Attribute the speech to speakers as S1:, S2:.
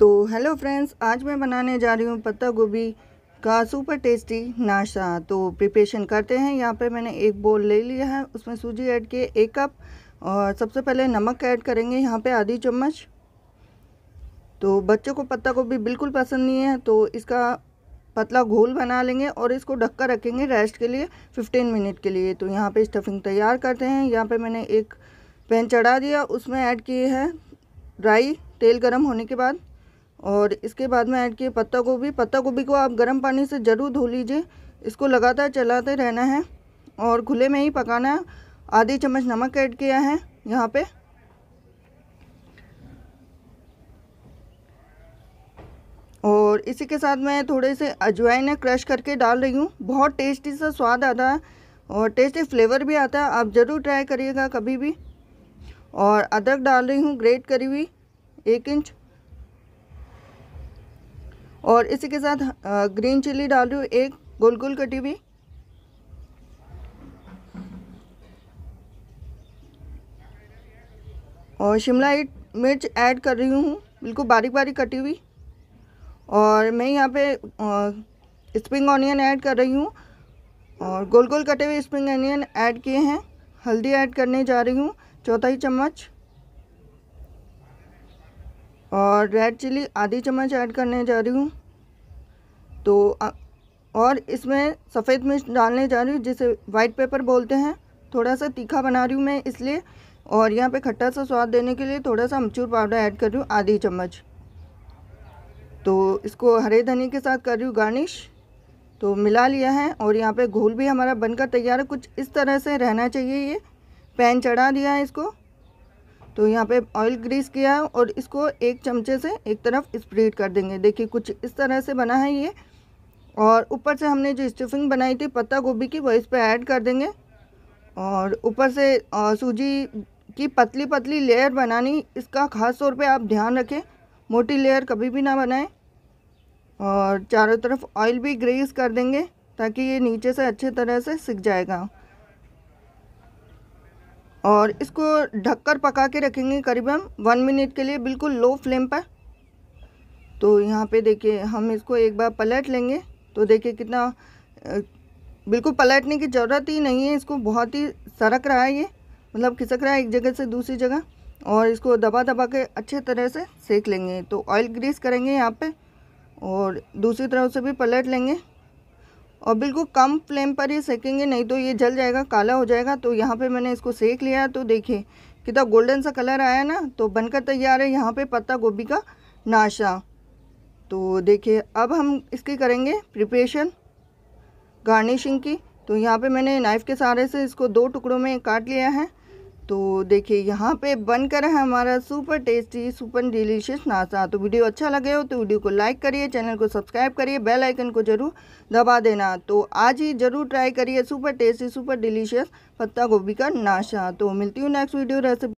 S1: तो hello friends आज मैं बनाने जा रही हूँ पत्ता गोभी का सुपर टेस्टी नाश्ता तो प्रिपरेशन करते हैं यहाँ पे मैंने एक बोल ले लिया है उसमें सूजी ऐड किए एक कप और सबसे पहले नमक ऐड करेंगे यहाँ पे आधी चम्मच तो बच्चों को पत्ता गोभी बिल्कुल पसंद नहीं है तो इसका पतला घोल बना लेंगे और इसको ढक कर रखेंगे रेस्ट के लिए फ़िफ्टीन मिनट के लिए तो यहाँ पर स्टफिंग तैयार करते हैं यहाँ पर मैंने एक पैन चढ़ा दिया उसमें ऐड किए हैं ड्राई तेल गरम होने के बाद और इसके बाद में ऐड किए पत्ता गोभी पत्ता गोभी को आप गर्म पानी से ज़रूर धो लीजिए इसको लगातार चलाते रहना है और खुले में ही पकाना है आधी चम्मच नमक ऐड किया है यहाँ पे और इसी के साथ मैं थोड़े से अजवाइन क्रश करके डाल रही हूँ बहुत टेस्टी सा स्वाद आता है और टेस्टी फ्लेवर भी आता है आप ज़रूर ट्राई करिएगा कभी भी और अदरक डाल रही हूँ ग्रेट करी हुई एक इंच और इसी के साथ ग्रीन चिली डाल रही हूँ एक गोल गोल कटी हुई और शिमला मिर्च ऐड कर रही हूँ बिल्कुल बारीक बारीक कटी हुई और मैं यहाँ पे स्प्रिंग ऑनियन ऐड कर रही हूँ और गोल गोल कटे हुए स्प्रिंग ऑनियन ऐड किए हैं हल्दी ऐड करने जा रही हूँ चौथाई चम्मच और रेड चिली आधी चम्मच ऐड करने जा रही हूँ तो और इसमें सफ़ेद मिर्च डालने जा रही हूँ जिसे वाइट पेपर बोलते हैं थोड़ा सा तीखा बना रही हूँ मैं इसलिए और यहाँ पे खट्टा सा स्वाद देने के लिए थोड़ा सा अमचूर पाउडर ऐड कर रही हूँ आधी चम्मच तो इसको हरे धनी के साथ कर रही हूँ गार्निश तो मिला लिया है और यहाँ पे घोल भी हमारा बनकर तैयार है कुछ इस तरह से रहना चाहिए ये पैन चढ़ा दिया है इसको तो यहाँ पे ऑयल ग्रीस किया है और इसको एक चमचे से एक तरफ स्प्रेड कर देंगे देखिए कुछ इस तरह से बना है ये और ऊपर से हमने जो स्टफिंग बनाई थी पत्ता गोभी की वो इस पर ऐड कर देंगे और ऊपर से सूजी की पतली पतली लेयर बनानी इसका ख़ास तौर पे आप ध्यान रखें मोटी लेयर कभी भी ना बनाएं और चारों तरफ ऑयल भी ग्रेस कर देंगे ताकि ये नीचे से अच्छे तरह से सिक जाएगा और इसको ढककर पका के रखेंगे करीबन वन मिनट के लिए बिल्कुल लो फ्लेम पर तो यहाँ पे देखिए हम इसको एक बार पलट लेंगे तो देखिए कितना बिल्कुल पलटने की ज़रूरत ही नहीं है इसको बहुत ही सरक रहा है ये मतलब खिसक रहा है एक जगह से दूसरी जगह और इसको दबा दबा के अच्छे तरह से सेक लेंगे तो ऑयल ग्रीस करेंगे यहाँ पे और दूसरी तरफ से भी पलट लेंगे और बिल्कुल कम फ्लेम पर ही सेकेंगे नहीं तो ये जल जाएगा काला हो जाएगा तो यहाँ पे मैंने इसको सेक लिया तो देखिए कितना गोल्डन सा कलर आया ना तो बनकर तैयार है यहाँ पे पत्ता गोभी का नाशा तो देखिए अब हम इसकी करेंगे प्रिपरेशन गार्निशिंग की तो यहाँ पे मैंने नाइफ़ के सहारे से इसको दो टुकड़ों में काट लिया है तो देखिए यहाँ पे बनकर है हमारा सुपर टेस्टी सुपर डिलीशियस नाश्ता तो वीडियो अच्छा लगे हो तो वीडियो को लाइक करिए चैनल को सब्सक्राइब करिए बेल आइकन को ज़रूर दबा देना तो आज ही ज़रूर ट्राई करिए सुपर टेस्टी सुपर डिलीशियस पत्ता गोभी का नाश्ता तो मिलती हूँ नेक्स्ट वीडियो रेसिपी